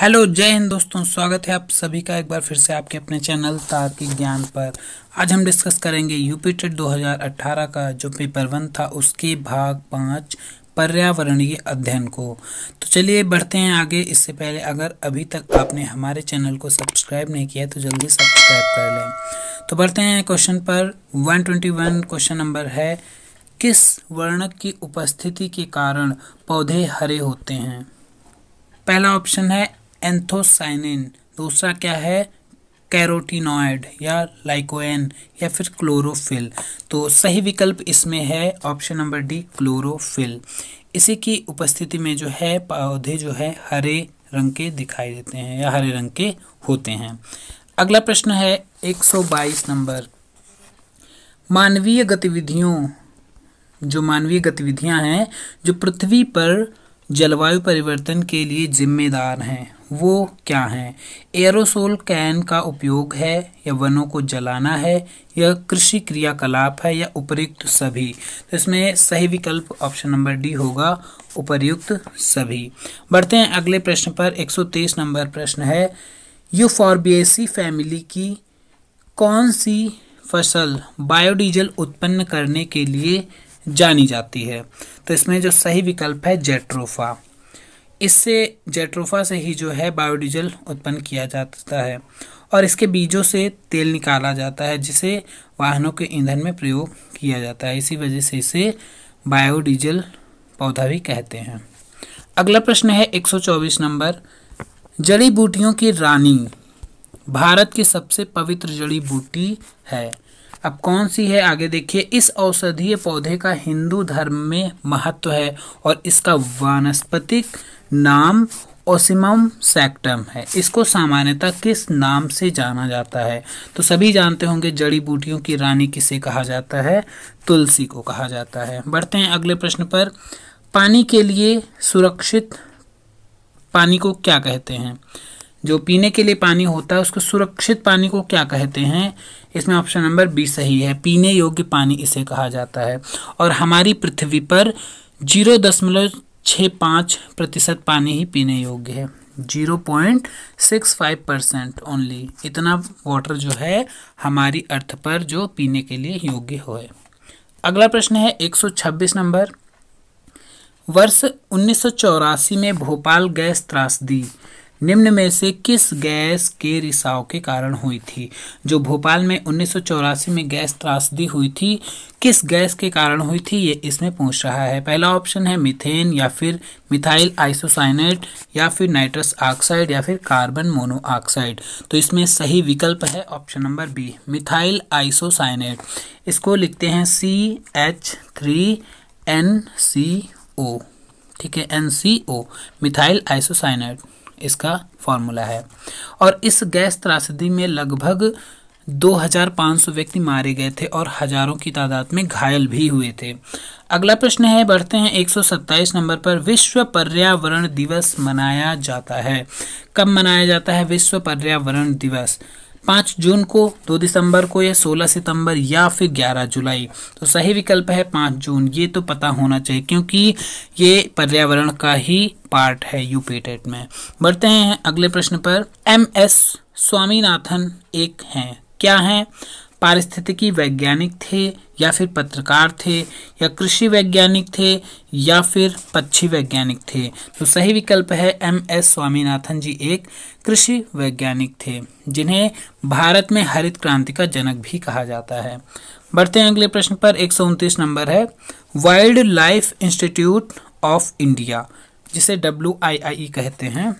hello जय हिंद दोस्तों स्वागत है आप सभी का एक बार फिर से आपके अपने चैनल तार्किक ज्ञान पर आज हम डिस्कस करेंगे यूपी 2018 का जो पेपर वन था उसके भाग पाँच पर्यावरणीय अध्ययन को तो चलिए बढ़ते हैं आगे इससे पहले अगर अभी तक आपने हमारे चैनल को सब्सक्राइब नहीं किया तो जल्दी सब्सक्राइब कर लें तो बढ़ते हैं क्वेश्चन पर वन क्वेश्चन नंबर है किस वर्णक की उपस्थिति के कारण पौधे हरे होते हैं पहला ऑप्शन है एंथोसाइनिन दूसरा क्या है कैरोटीनॉयड या लाइकोएन या फिर क्लोरोफिल तो सही विकल्प इसमें है ऑप्शन नंबर डी क्लोरोफिल इसी की उपस्थिति में जो है पौधे जो है हरे रंग के दिखाई देते हैं या हरे रंग के होते हैं अगला प्रश्न है 122 नंबर मानवीय गतिविधियों जो मानवीय गतिविधियां हैं जो पृथ्वी पर जलवायु परिवर्तन के लिए जिम्मेदार हैं वो क्या हैं एरोसोल कैन का उपयोग है या वनों को जलाना है या कृषि क्रियाकलाप है या उपयुक्त सभी तो इसमें सही विकल्प ऑप्शन नंबर डी होगा उपयुक्त सभी बढ़ते हैं अगले प्रश्न पर 123 नंबर प्रश्न है यूफॉर्बिएसी फैमिली की कौन सी फसल बायोडीजल उत्पन्न करने के लिए जानी जाती है तो इसमें जो सही विकल्प है जेट्रोफा इससे जेट्रोफा से ही जो है बायोडीजल उत्पन्न किया जाता है और इसके बीजों से तेल निकाला जाता है जिसे वाहनों के ईंधन में प्रयोग किया जाता है इसी वजह से इसे बायोडीजल पौधा भी कहते हैं अगला प्रश्न है 124 नंबर जड़ी बूटियों की रानी भारत की सबसे पवित्र जड़ी बूटी है अब कौन सी है आगे देखिए इस औषधीय पौधे का हिंदू धर्म में महत्व है और इसका वानस्पतिक नाम ओसिमम सेक्टम है इसको सामान्यतः किस नाम से जाना जाता है तो सभी जानते होंगे जड़ी बूटियों की रानी किसे कहा जाता है तुलसी को कहा जाता है बढ़ते हैं अगले प्रश्न पर पानी के लिए सुरक्षित पानी को क्या कहते हैं जो पीने के लिए पानी होता है उसको सुरक्षित पानी को क्या कहते हैं इसमें ऑप्शन नंबर बी सही है पीने योग्य पानी इसे कहा जाता है और हमारी पृथ्वी पर जीरो दशमलव छः पाँच प्रतिशत पानी ही पीने योग्य है zero point six five percent only इतना वाटर जो है हमारी अर्थ पर जो पीने के लिए योग्य है अगला प्रश्न है एक सौ छब्बीस नंबर वर्ष उन्नीस सौ चौरासी में भोपाल गैस त्रासदी निम्न में से किस गैस के रिसाव के कारण हुई थी जो भोपाल में उन्नीस में गैस त्रासदी हुई थी किस गैस के कारण हुई थी ये इसमें पूछ रहा है पहला ऑप्शन है मिथेन या फिर मिथाइल आइसोसाइनेट या फिर नाइट्रस ऑक्साइड या फिर कार्बन मोनोऑक्साइड तो इसमें सही विकल्प है option number B methyl isocyanate इसको लिखते हैं C H three N C O ठीक है N C O methyl isocyanate इसका फॉर्मूला है और इस गैस त्रासदी में लगभग 2500 व्यक्ति मारे गए थे और हजारों की तादाद में घायल भी हुए थे अगला प्रश्न है बढ़ते हैं 127 नंबर पर विश्व पर्यावरण दिवस मनाया जाता है कब मनाया जाता है विश्व पर्यावरण दिवस पाँच जून को दो दिसंबर को या सोलह सितंबर या फिर ग्यारह जुलाई तो सही विकल्प है पाँच जून ये तो पता होना चाहिए क्योंकि ये पर्यावरण का ही पार्ट है यूपीटेट में बढ़ते हैं अगले प्रश्न पर एम एस स्वामीनाथन एक हैं क्या हैं पारिस्थितिकी वैज्ञानिक थे या फिर पत्रकार थे या कृषि वैज्ञानिक थे या फिर पक्षी वैज्ञानिक थे तो सही विकल्प है एम एस स्वामीनाथन जी एक कृषि वैज्ञानिक थे जिन्हें भारत में हरित क्रांति का जनक भी कहा जाता है बढ़ते हैं अगले प्रश्न पर एक नंबर है wildlife institute of India जिसे डब्ल्यू आई आई कहते हैं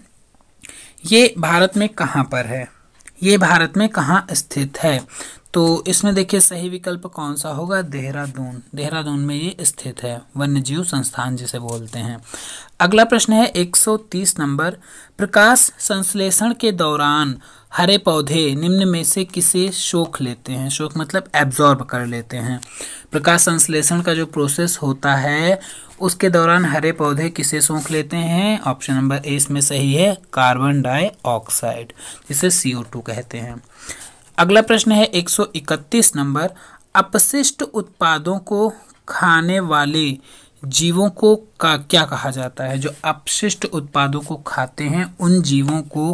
ये भारत में कहाँ पर है ये भारत में कहाँ स्थित है तो इसमें देखिए सही विकल्प कौन सा होगा देहरादून देहरादून में ये स्थित है वन्यजीव संस्थान जिसे बोलते हैं अगला प्रश्न है 130 नंबर प्रकाश संश्लेषण के दौरान हरे पौधे निम्न में से किसे शोक लेते हैं शोक मतलब एब्जॉर्ब कर लेते हैं प्रकाश संश्लेषण का जो प्रोसेस होता है उसके दौरान हरे पौधे किसे सोख लेते हैं ऑप्शन नंबर ए इसमें सही है कार्बन डाइऑक्साइड जिसे सी कहते हैं अगला प्रश्न है 131 नंबर अपशिष्ट उत्पादों को खाने वाले जीवों को का क्या कहा जाता है जो अपशिष्ट उत्पादों को खाते हैं उन जीवों को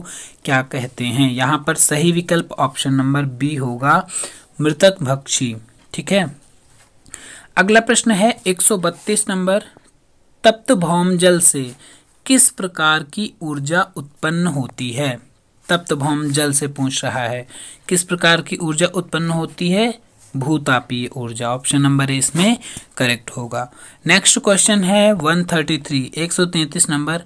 क्या कहते हैं यहाँ पर सही विकल्प ऑप्शन नंबर बी होगा मृतक भक्षी ठीक है अगला प्रश्न है 132 नंबर तप्त भौम जल से किस प्रकार की ऊर्जा उत्पन्न होती है तप्त तो भौम जल से पूछ रहा है किस प्रकार की ऊर्जा उत्पन्न होती है भूतापीय ऊर्जा ऑप्शन नंबर ए इसमें करेक्ट होगा नेक्स्ट क्वेश्चन है 133 133 नंबर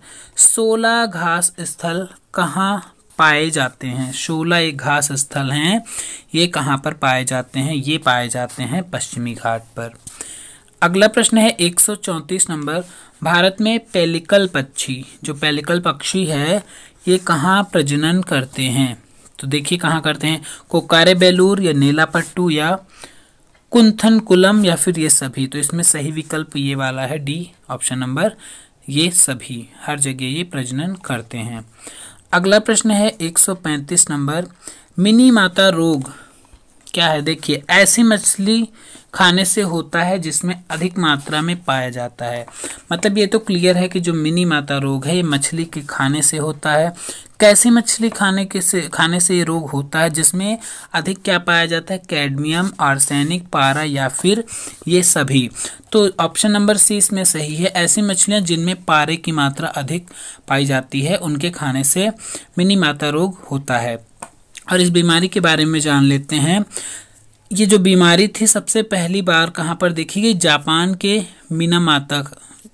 सोलह घास स्थल कहाँ पाए जाते हैं शोला एक घास स्थल हैं ये कहाँ पर पाए जाते हैं ये पाए जाते हैं पश्चिमी घाट पर अगला प्रश्न है 134 नंबर भारत में पेलिकल पक्षी जो पेलिकल पक्षी है ये कहाँ प्रजनन करते हैं तो देखिए कहाँ करते हैं कोकारे बेलूर या नीलापट्टू या कुंथन कुलम या फिर ये सभी तो इसमें सही विकल्प ये वाला है डी ऑप्शन नंबर ये सभी हर जगह ये प्रजनन करते हैं अगला प्रश्न है 135 नंबर मिनी माता रोग क्या है देखिए ऐसी मछली खाने से होता है जिसमें अधिक मात्रा में पाया जाता है मतलब ये तो क्लियर है कि जो मिनी माता रोग है ये मछली के खाने से होता है कैसी मछली खाने के से खाने से ये रोग होता है जिसमें अधिक क्या पाया जाता है कैडमियम आर्सेनिक पारा या फिर ये सभी तो ऑप्शन नंबर सी इसमें सही है ऐसी मछलियाँ जिनमें पारे की मात्रा अधिक पाई जाती है उनके खाने से मिनी माता रोग होता है और इस बीमारी के बारे में जान लेते हैं ये जो बीमारी थी सबसे पहली बार कहाँ पर देखी गई जापान के मीना माता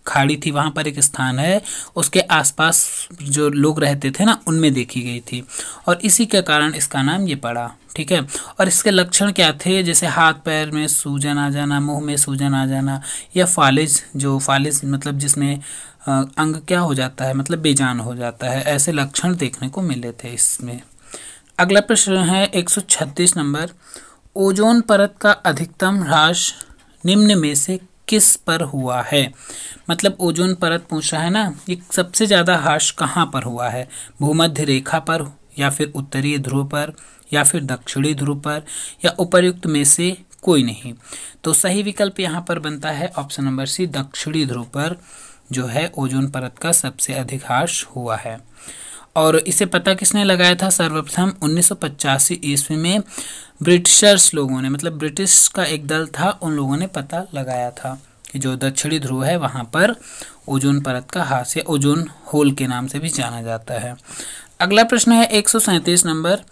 खाड़ी थी वहाँ पर एक स्थान है उसके आसपास जो लोग रहते थे ना उनमें देखी गई थी और इसी के कारण इसका नाम ये पड़ा ठीक है और इसके लक्षण क्या थे जैसे हाथ पैर में सूजन आ जाना मुंह में सूजन आ जाना या फालिज जो फालिज मतलब जिसमें अंग क्या हो जाता है मतलब बेजान हो जाता है ऐसे लक्षण देखने को मिले थे इसमें अगला प्रश्न है 136 नंबर ओजोन परत का अधिकतम ह्रास निम्न में से किस पर हुआ है मतलब ओजोन परत पूछ रहा है ना ये सबसे ज़्यादा ह्रास कहाँ पर हुआ है भूमध्य रेखा पर या फिर उत्तरी ध्रुव पर या फिर दक्षिणी ध्रुव पर या उपर्युक्त में से कोई नहीं तो सही विकल्प यहाँ पर बनता है ऑप्शन नंबर सी दक्षिणी ध्रुव पर जो है ओजोन परत का सबसे अधिक ह्रास हुआ है और इसे पता किसने लगाया था सर्वप्रथम उन्नीस ईस्वी में ब्रिटिशर्स लोगों ने मतलब ब्रिटिश का एक दल था उन लोगों ने पता लगाया था कि जो दक्षिणी ध्रुव है वहाँ पर ओजोन परत का हास या ओजोन होल के नाम से भी जाना जाता है अगला प्रश्न है एक नंबर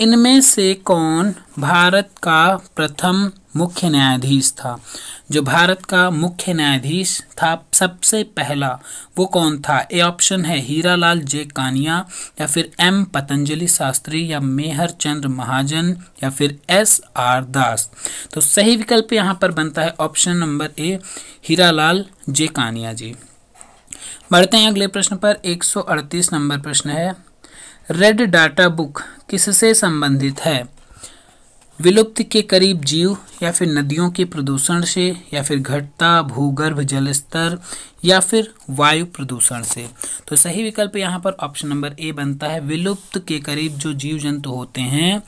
इनमें से कौन भारत का प्रथम मुख्य न्यायाधीश था जो भारत का मुख्य न्यायाधीश था सबसे पहला वो कौन था ए ऑप्शन है हीरा लाल जे कानिया या फिर एम पतंजलि शास्त्री या मेहर चंद्र महाजन या फिर एस आर दास तो सही विकल्प यहाँ पर बनता है ऑप्शन नंबर ए हीरा लाल जे कानिया जी बढ़ते हैं अगले प्रश्न पर 138 नंबर प्रश्न है रेड डाटा बुक किससे संबंधित है विलुप्त के करीब जीव या फिर नदियों के प्रदूषण से या फिर घटता भूगर्भ जल स्तर या फिर वायु प्रदूषण से तो सही विकल्प यहाँ पर ऑप्शन नंबर ए बनता है विलुप्त के करीब जो जीव जंतु होते हैं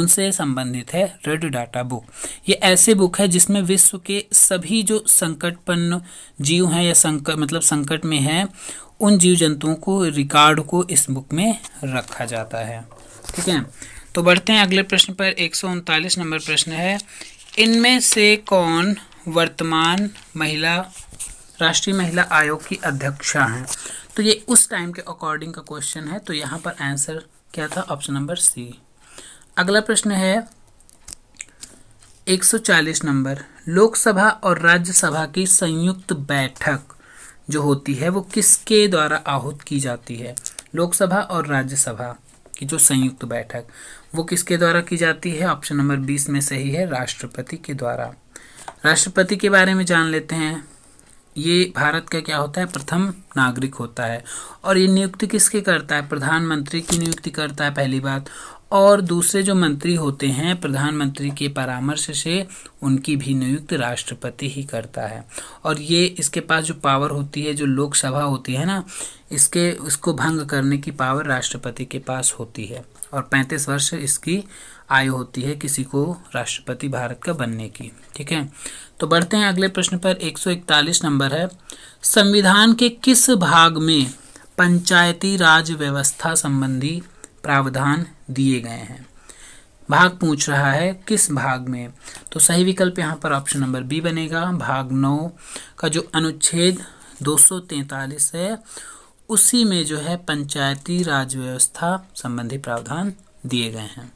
उनसे संबंधित है रेड डाटा बुक ये ऐसे बुक है जिसमें विश्व के सभी जो संकटपन्न जीव हैं या संकट मतलब संकट में हैं उन जीव जंतुओं को रिकॉर्ड को इस बुक में रखा जाता है ठीक है तो बढ़ते हैं अगले प्रश्न पर एक नंबर प्रश्न है इनमें से कौन वर्तमान महिला राष्ट्रीय महिला आयोग की अध्यक्षा हैं तो ये उस टाइम के अकॉर्डिंग का क्वेश्चन है तो यहाँ पर आंसर क्या था ऑप्शन नंबर सी अगला प्रश्न है 140 नंबर लोकसभा और राज्यसभा की संयुक्त बैठक जो होती है वो किसके द्वारा आहूत की जाती है लोकसभा और राज्यसभा की जो संयुक्त बैठक वो किसके द्वारा की जाती है ऑप्शन नंबर बीस में सही है राष्ट्रपति के द्वारा राष्ट्रपति के बारे में जान लेते हैं ये भारत का क्या होता है प्रथम नागरिक होता है और ये नियुक्ति किसके करता है प्रधानमंत्री की नियुक्ति करता है पहली बात और दूसरे जो मंत्री होते हैं प्रधानमंत्री के परामर्श से उनकी भी नियुक्त राष्ट्रपति ही करता है और ये इसके पास जो पावर होती है जो लोकसभा होती है ना इसके इसको भंग करने की पावर राष्ट्रपति के पास होती है और पैंतीस वर्ष इसकी आयु होती है किसी को राष्ट्रपति भारत का बनने की ठीक है तो बढ़ते हैं अगले प्रश्न पर 141 नंबर है संविधान के किस भाग में पंचायती राज व्यवस्था संबंधी प्रावधान दिए गए हैं भाग पूछ रहा है किस भाग में तो सही विकल्प यहाँ पर ऑप्शन नंबर बी बनेगा भाग नौ का जो अनुच्छेद 243 है उसी में जो है पंचायती राज व्यवस्था संबंधी प्रावधान दिए गए हैं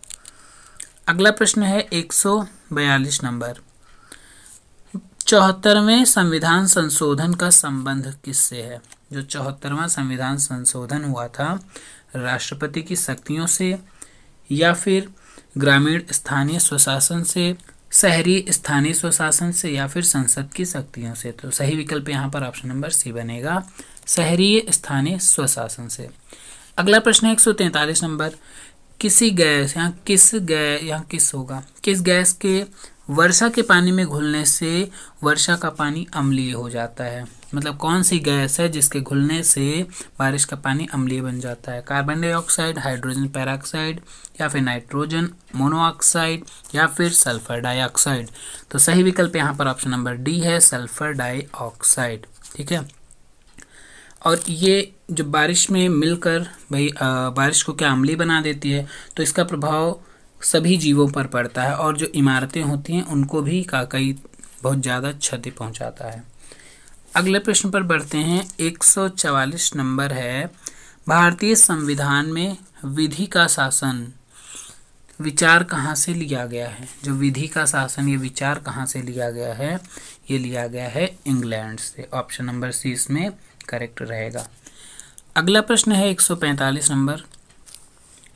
अगला प्रश्न है 142 नंबर चौहत्तरवें संविधान संशोधन का संबंध किससे है जो चौहत्तरवा संविधान संशोधन हुआ था राष्ट्रपति की शक्तियों से या फिर ग्रामीण स्थानीय स्वशासन से शहरी स्थानीय स्वशासन से या फिर संसद की शक्तियों से तो सही विकल्प यहाँ पर ऑप्शन नंबर सी बनेगा शहरी स्थानीय स्वशासन से अगला प्रश्न है एक नंबर किसी गैस यहाँ किस गैस यहाँ किस होगा किस गैस के वर्षा के पानी में घुलने से वर्षा का पानी अम्लीय हो जाता है मतलब कौन सी गैस है जिसके घुलने से बारिश का पानी अम्लीय बन जाता है कार्बन डाइऑक्साइड हाइड्रोजन पैराक्साइड या फिर नाइट्रोजन मोनोऑक्साइड या फिर सल्फर डाइऑक्साइड तो सही विकल्प यहाँ पर ऑप्शन नंबर डी है सल्फर डाइऑक्साइड ठीक है और ये जो बारिश में मिलकर भाई बारिश को क्या अम्लीय बना देती है तो इसका प्रभाव सभी जीवों पर पड़ता है और जो इमारतें होती हैं उनको भी काकई बहुत ज़्यादा क्षति पहुंचाता है अगले प्रश्न पर बढ़ते हैं 144 नंबर है भारतीय संविधान में विधि का शासन विचार कहाँ से लिया गया है जो विधि का शासन ये विचार कहाँ से लिया गया है ये लिया गया है इंग्लैंड से ऑप्शन नंबर सी इसमें करेक्ट रहेगा अगला प्रश्न है 145 नंबर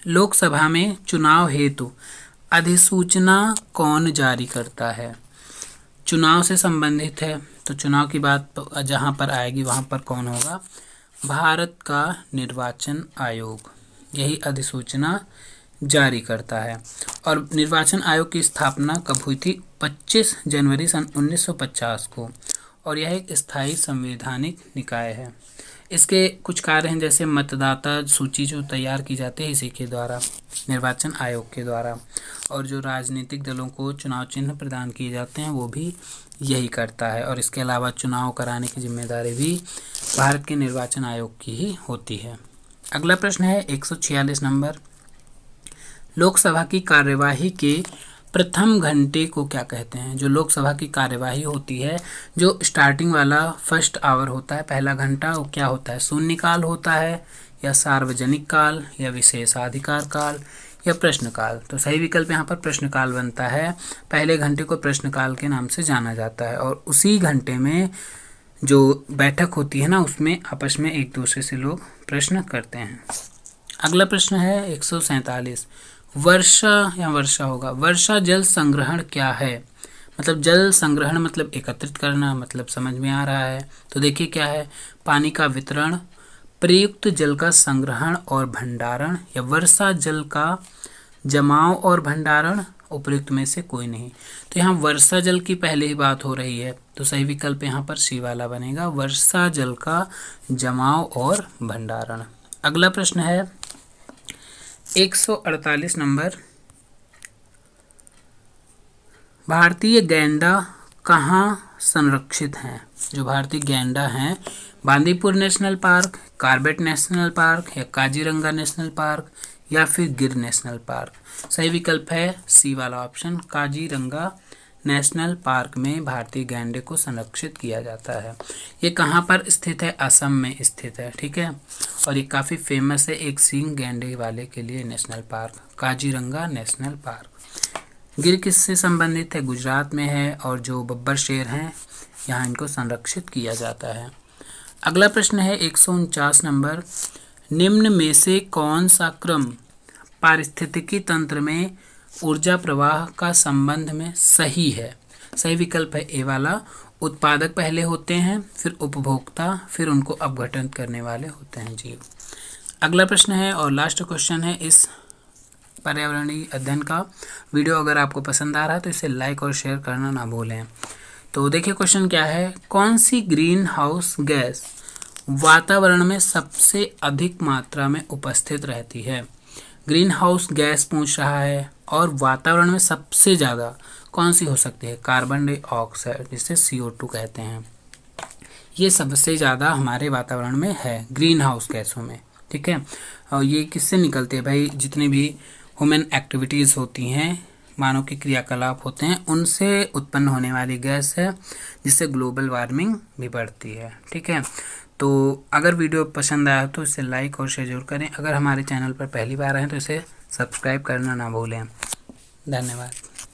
लोकसभा में चुनाव हेतु अधिसूचना कौन जारी करता है चुनाव से संबंधित है तो चुनाव की बात जहाँ पर आएगी वहाँ पर कौन होगा भारत का निर्वाचन आयोग यही अधिसूचना जारी करता है और निर्वाचन आयोग की स्थापना कब हुई थी 25 जनवरी सन 1950 को और यह एक स्थायी संवैधानिक निकाय है इसके कुछ कार्य हैं जैसे मतदाता सूची जो तैयार की जाती है इसी के द्वारा निर्वाचन आयोग के द्वारा और जो राजनीतिक दलों को चुनाव चिन्ह प्रदान किए जाते हैं वो भी यही करता है और इसके अलावा चुनाव कराने की जिम्मेदारी भी भारत के निर्वाचन आयोग की ही होती है अगला प्रश्न है एक नंबर लोकसभा की कार्यवाही के प्रथम घंटे को क्या कहते हैं जो लोकसभा की कार्यवाही होती है जो स्टार्टिंग वाला फर्स्ट आवर होता है पहला घंटा वो क्या होता है शून्य काल होता है या सार्वजनिक काल या विशेषाधिकार काल या प्रश्नकाल तो सही विकल्प यहाँ पर प्रश्नकाल बनता है पहले घंटे को प्रश्नकाल के नाम से जाना जाता है और उसी घंटे में जो बैठक होती है ना उसमें आपस में एक दूसरे से लोग प्रश्न करते हैं अगला प्रश्न है एक वर्षा या वर्षा होगा वर्षा जल संग्रहण क्या है मतलब जल संग्रहण मतलब एकत्रित करना मतलब समझ में आ रहा है तो देखिए क्या है पानी का वितरण प्रयुक्त जल का संग्रहण और भंडारण या वर्षा जल का जमाव और भंडारण उपयुक्त में से कोई नहीं तो यहाँ वर्षा जल की पहले ही बात हो रही है तो सही विकल्प यहाँ पर सी वाला बनेगा वर्षा जल का जमाव और भंडारण अगला प्रश्न है 148 नंबर भारतीय गैंडा कहाँ संरक्षित हैं जो भारतीय गैंडा हैं Bandipur national park Corbett national park या काजीरंगा नेशनल पार्क या फिर गिर नेशनल पार्क सही विकल्प है सी वाला ऑप्शन काजीरंगा नेशनल पार्क में भारतीय गैंडे को संरक्षित किया जाता है ये कहाँ पर स्थित है असम में स्थित है ठीक है और ये काफ़ी फेमस है एक सिंह गैंडे वाले के लिए national park Kaziranga national park Gir किससे संबंधित है गुजरात में है और जो बब्बर शेर हैं यहाँ इनको संरक्षित किया जाता है अगला प्रश्न है एक नंबर निम्न में से कौन सा क्रम पारिस्थितिकी तंत्र में ऊर्जा प्रवाह का संबंध में सही है सही विकल्प है ए वाला उत्पादक पहले होते हैं फिर उपभोक्ता फिर उनको अपघटन करने वाले होते हैं जी अगला प्रश्न है और लास्ट क्वेश्चन है इस पर्यावरणीय अध्ययन का वीडियो अगर आपको पसंद आ रहा है तो इसे लाइक और शेयर करना ना भूलें तो देखिए क्वेश्चन क्या है कौन सी ग्रीन हाउस गैस वातावरण में सबसे अधिक मात्रा में उपस्थित रहती है ग्रीन हाउस गैस पूछ रहा है और वातावरण में सबसे ज़्यादा कौन सी हो सकती है कार्बन डाइऑक्साइड जिसे सी कहते हैं ये सबसे ज़्यादा हमारे वातावरण में है ग्रीन हाउस गैसों में ठीक है और ये किससे निकलते हैं भाई जितने भी ह्यूमन एक्टिविटीज़ होती हैं मानव के क्रियाकलाप होते हैं उनसे उत्पन्न होने वाली गैस है जिससे ग्लोबल वार्मिंग भी बढ़ती है ठीक है तो अगर वीडियो पसंद आया तो इसे लाइक और शेयर जरूर करें अगर हमारे चैनल पर पहली बार आए तो इसे सब्सक्राइब करना ना भूलें धन्यवाद